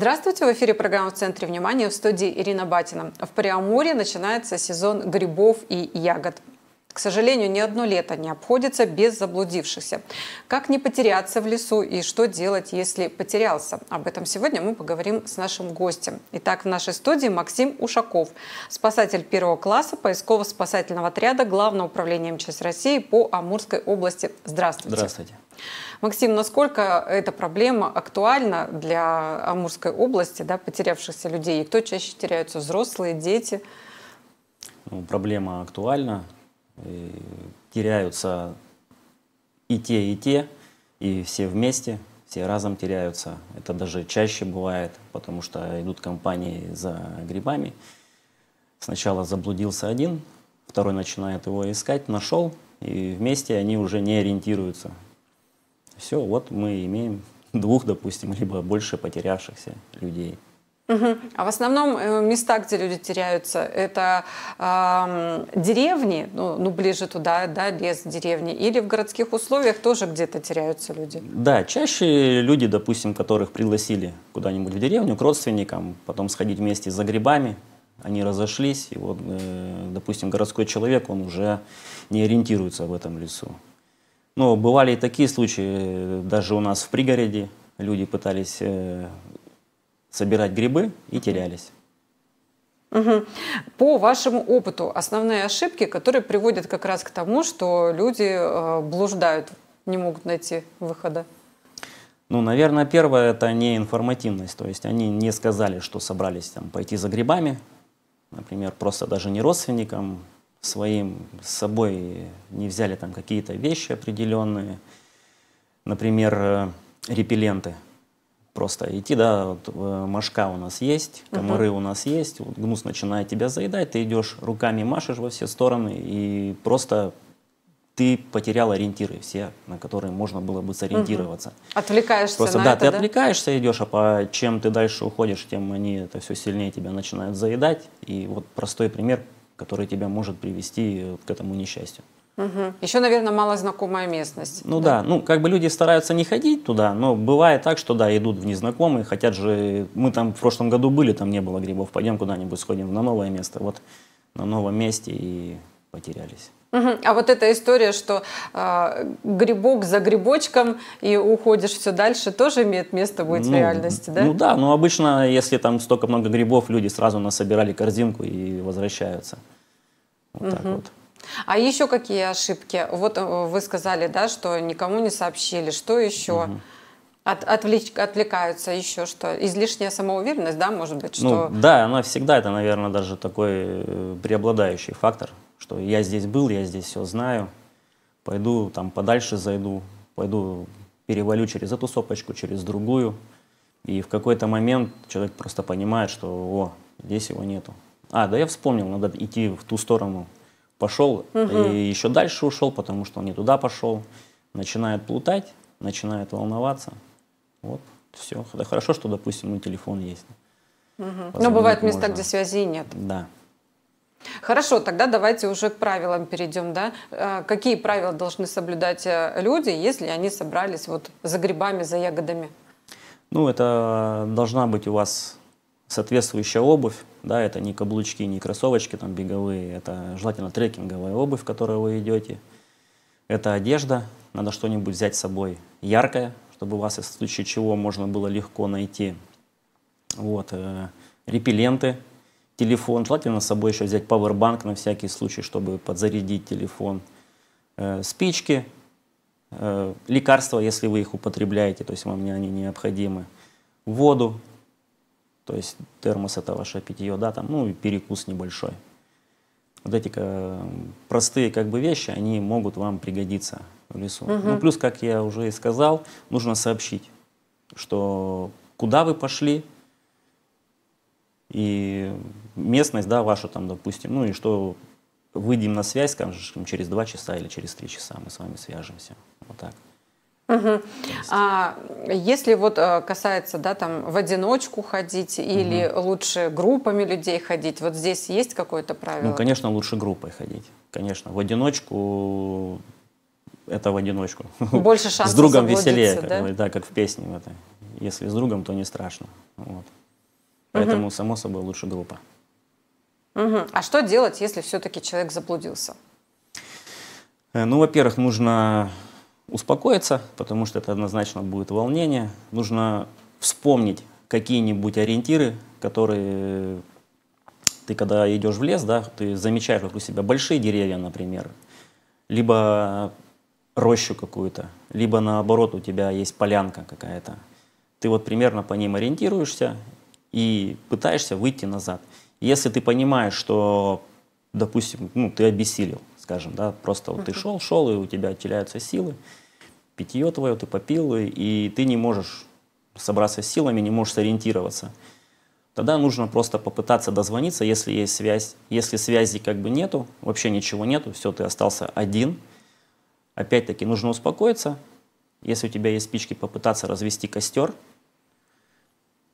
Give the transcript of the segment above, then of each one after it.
Здравствуйте, в эфире программа «В центре внимания» в студии Ирина Батина. В Приамуре начинается сезон грибов и ягод. К сожалению, ни одно лето не обходится без заблудившихся. Как не потеряться в лесу и что делать, если потерялся? Об этом сегодня мы поговорим с нашим гостем. Итак, в нашей студии Максим Ушаков, спасатель первого класса поисково-спасательного отряда Главного управления МЧС России по Амурской области. Здравствуйте. Здравствуйте. Максим, насколько эта проблема актуальна для Амурской области, да, потерявшихся людей? И кто чаще теряются, взрослые, дети? Ну, проблема актуальна теряются и те, и те, и все вместе, все разом теряются. Это даже чаще бывает, потому что идут компании за грибами. Сначала заблудился один, второй начинает его искать, нашел, и вместе они уже не ориентируются. Все, вот мы имеем двух, допустим, либо больше потерявшихся людей. Угу. А в основном э, места, где люди теряются, это э, деревни, ну, ну ближе туда, да, лес, деревни, или в городских условиях тоже где-то теряются люди? Да, чаще люди, допустим, которых пригласили куда-нибудь в деревню, к родственникам, потом сходить вместе за грибами, они разошлись, и вот, э, допустим, городской человек, он уже не ориентируется в этом лесу. Но бывали и такие случаи, э, даже у нас в пригороде люди пытались э, собирать грибы и терялись. Угу. По вашему опыту, основные ошибки, которые приводят как раз к тому, что люди э, блуждают, не могут найти выхода? Ну, наверное, первое – это неинформативность. То есть они не сказали, что собрались там, пойти за грибами, например, просто даже не родственникам своим, с собой не взяли там какие-то вещи определенные, например, э, репелленты – просто идти, да, вот, э, мошка у нас есть, комары угу. у нас есть, вот, гнус начинает тебя заедать, ты идешь руками машешь во все стороны и просто ты потерял ориентиры все, на которые можно было бы сориентироваться. Угу. Отвлекаешься Просто, на да, это, ты да? отвлекаешься, идешь, а по чем ты дальше уходишь, тем они это все сильнее тебя начинают заедать. И вот простой пример, который тебя может привести э, к этому несчастью. Угу. Еще, наверное, малознакомая местность. Ну да. да, ну как бы люди стараются не ходить туда, но бывает так, что да, идут в незнакомые, хотят же, мы там в прошлом году были, там не было грибов, пойдем куда-нибудь сходим на новое место, вот на новом месте и потерялись. Угу. А вот эта история, что э, грибок за грибочком и уходишь все дальше, тоже имеет место быть ну, в реальности, да? Ну да, но обычно, если там столько много грибов, люди сразу насобирали корзинку и возвращаются. Вот угу. так вот. А еще какие ошибки? Вот э, вы сказали, да, что никому не сообщили. Что еще? Угу. От, отвлеч, отвлекаются еще что? Излишняя самоуверенность, да, может быть? Ну, что... Ну, да, она всегда, это, наверное, даже такой э, преобладающий фактор, что я здесь был, я здесь все знаю, пойду там подальше зайду, пойду перевалю через эту сопочку, через другую. И в какой-то момент человек просто понимает, что о, здесь его нету. А, да я вспомнил, надо идти в ту сторону, пошел угу. и еще дальше ушел, потому что он не туда пошел, начинает плутать, начинает волноваться. Вот, все. хорошо, что, допустим, мой телефон есть. Угу. Но бывают можно. места, где связи нет. Да. Хорошо, тогда давайте уже к правилам перейдем. Да? А, какие правила должны соблюдать э, люди, если они собрались вот за грибами, за ягодами? Ну, это должна быть у вас соответствующая обувь, да, это не каблучки, не кроссовочки там беговые, это желательно трекинговая обувь, в которой вы идете, это одежда, надо что-нибудь взять с собой яркое, чтобы вас в случае чего можно было легко найти, вот, э, репелленты, телефон, желательно с собой еще взять пауэрбанк на всякий случай, чтобы подзарядить телефон, э, спички, э, лекарства, если вы их употребляете, то есть вам они необходимы, воду, то есть термос — это ваше питье, да, там, ну, и перекус небольшой. Вот эти э, простые как бы вещи, они могут вам пригодиться в лесу. Угу. Ну, плюс, как я уже и сказал, нужно сообщить, что куда вы пошли, и местность, да, ваша там, допустим, ну и что выйдем на связь, скажем, через два часа или через три часа мы с вами свяжемся. Вот так. Угу. А если вот э, касается, да, там в одиночку ходить или лучше группами людей ходить, вот здесь есть какое-то правило? Ну, конечно, лучше группой ходить. Конечно, в одиночку это в одиночку. Больше шансов С другом веселее, да? Как, да, как в песне. Это. Если с другом, то не страшно. Вот. Поэтому, угу. само собой, лучше группа. Угу. А что делать, если все-таки человек заблудился? Э, ну, во-первых, нужно успокоиться, потому что это однозначно будет волнение. Нужно вспомнить какие-нибудь ориентиры, которые ты когда идешь в лес, да, ты замечаешь вокруг себя большие деревья, например, либо рощу какую-то, либо наоборот у тебя есть полянка какая-то. Ты вот примерно по ним ориентируешься и пытаешься выйти назад. Если ты понимаешь, что, допустим, ну, ты обессилел, скажем, да, просто вот ты шел, шел, и у тебя теряются силы, питье твое, ты попил, и ты не можешь собраться с силами, не можешь сориентироваться. Тогда нужно просто попытаться дозвониться, если есть связь. Если связи как бы нету, вообще ничего нету, все, ты остался один. Опять-таки нужно успокоиться. Если у тебя есть спички, попытаться развести костер,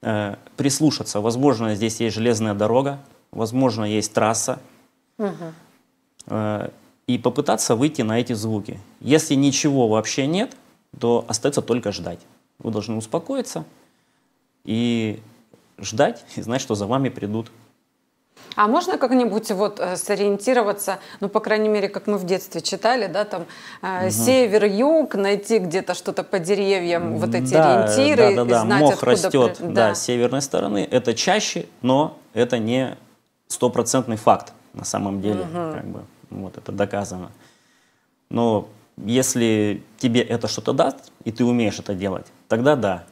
э, прислушаться. Возможно, здесь есть железная дорога, возможно, есть трасса. Угу и попытаться выйти на эти звуки. Если ничего вообще нет, то остается только ждать. Вы должны успокоиться и ждать, и знать, что за вами придут а можно как-нибудь вот э, сориентироваться, ну, по крайней мере, как мы в детстве читали, да, там угу. север-юг, найти где-то что-то по деревьям, вот эти да, ориентиры, да, да, да. знать, Мох растет, при... да. да, с северной стороны. Это чаще, но это не стопроцентный факт на самом деле. Угу. Как бы. Вот это доказано. Но если тебе это что-то даст, и ты умеешь это делать, тогда да.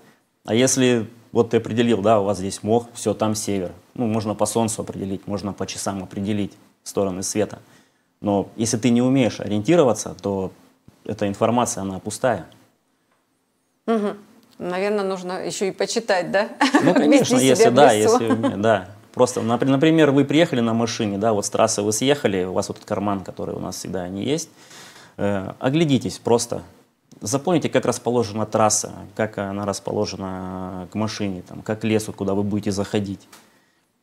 А если вот ты определил, да, у вас здесь мох, все, там север. Ну, можно по солнцу определить, можно по часам определить стороны света. Но если ты не умеешь ориентироваться, то эта информация, она пустая. Угу. Наверное, нужно еще и почитать, да? Ну, конечно, если, да, если, да. Просто, например, вы приехали на машине, да, вот с трассы вы съехали, у вас вот этот карман, который у нас всегда не есть. Э, оглядитесь просто. Запомните, как расположена трасса, как она расположена к машине, там, как лесу, куда вы будете заходить.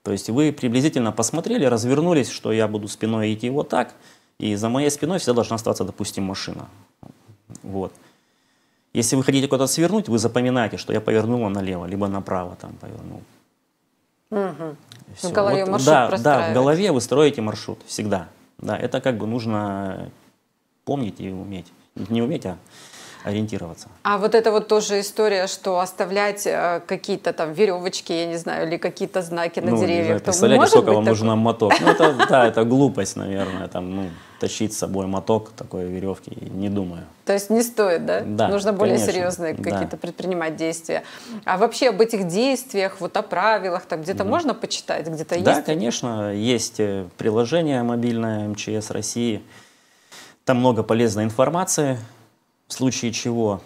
То есть вы приблизительно посмотрели, развернулись, что я буду спиной идти вот так, и за моей спиной всегда должна остаться, допустим, машина. Вот. Если вы хотите куда-то свернуть, вы запоминаете, что я повернула налево, либо направо там повернул. Угу. В голове вот, маршрут да, да, в голове вы строите маршрут всегда. Да, это как бы нужно помнить и уметь. Не уметь, а ориентироваться. А вот это вот тоже история, что оставлять э, какие-то там веревочки, я не знаю, или какие-то знаки на ну, деревьях. Представляете, может сколько вам такой? нужен моток? Ну, это, да, это глупость, наверное, там, ну, тащить с собой моток такой веревки, не думаю. То есть не стоит, да? Да, Нужно более конечно, серьезные какие-то да. предпринимать действия. А вообще об этих действиях, вот о правилах, там где-то угу. можно почитать, где-то да, есть? Да, конечно, есть э, приложение мобильное МЧС России, там много полезной информации, в случае чего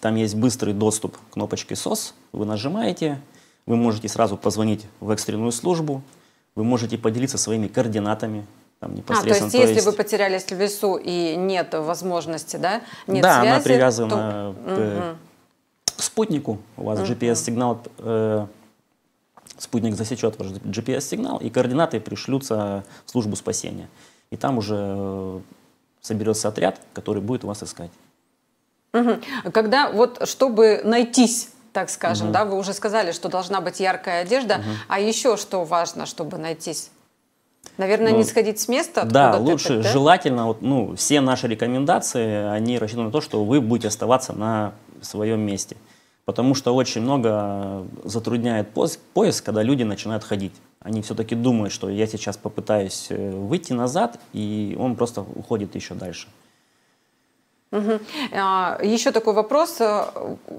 там есть быстрый доступ кнопочки SOS, вы нажимаете, вы можете сразу позвонить в экстренную службу, вы можете поделиться своими координатами, там непосредственно. А, то есть, то если вы потерялись в лесу и нет возможности, да, нет да, связи, она привязана то... к, угу. к спутнику, у вас угу. GPS-сигнал, э, спутник засечет ваш GPS-сигнал, и координаты пришлются в службу спасения. И там уже э, соберется отряд, который будет вас искать. Угу. Когда вот, чтобы найтись так скажем, угу. да, вы уже сказали, что должна быть яркая одежда, угу. а еще что важно, чтобы найтись? Наверное, ну, не сходить с места. Да, лучше, это, да? желательно, вот, ну, все наши рекомендации, они рассчитаны на то, что вы будете оставаться на своем месте. Потому что очень много затрудняет поиск, поиск когда люди начинают ходить. Они все-таки думают, что я сейчас попытаюсь э, выйти назад, и он просто уходит еще дальше. Угу. А, еще такой вопрос. Э,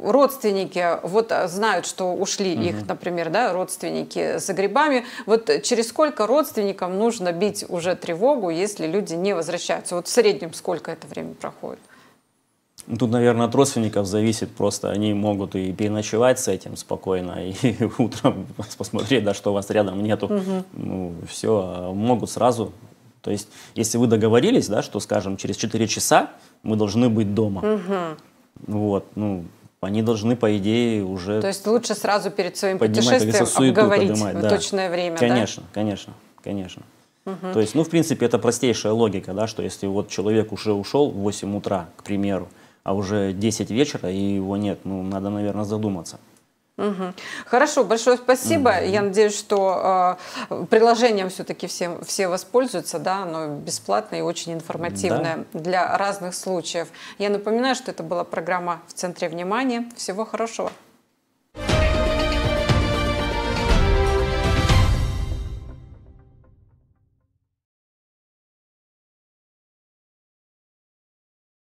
родственники вот э, знают, что ушли угу. их, например, да, родственники за грибами. Вот через сколько родственникам нужно бить уже тревогу, если люди не возвращаются? Вот в среднем сколько это время проходит? Ну, тут, наверное, от родственников зависит просто. Они могут и переночевать с этим спокойно, и утром посмотреть, да, что у вас рядом нету. Угу. Ну, все, а могут сразу то есть, если вы договорились, да, что, скажем, через 4 часа мы должны быть дома, угу. вот, ну, они должны, по идее, уже... То есть лучше сразу перед своим путешествием обговорить поднимать, да. точное время, Конечно, да? конечно, конечно. Угу. То есть, ну, в принципе, это простейшая логика, да, что если вот человек уже ушел в 8 утра, к примеру, а уже 10 вечера, и его нет, ну, надо, наверное, задуматься. Угу. Хорошо, большое спасибо. Угу. Я надеюсь, что э, приложением все-таки все, все воспользуются, да, оно бесплатное и очень информативное да. для разных случаев. Я напоминаю, что это была программа «В центре внимания». Всего хорошего.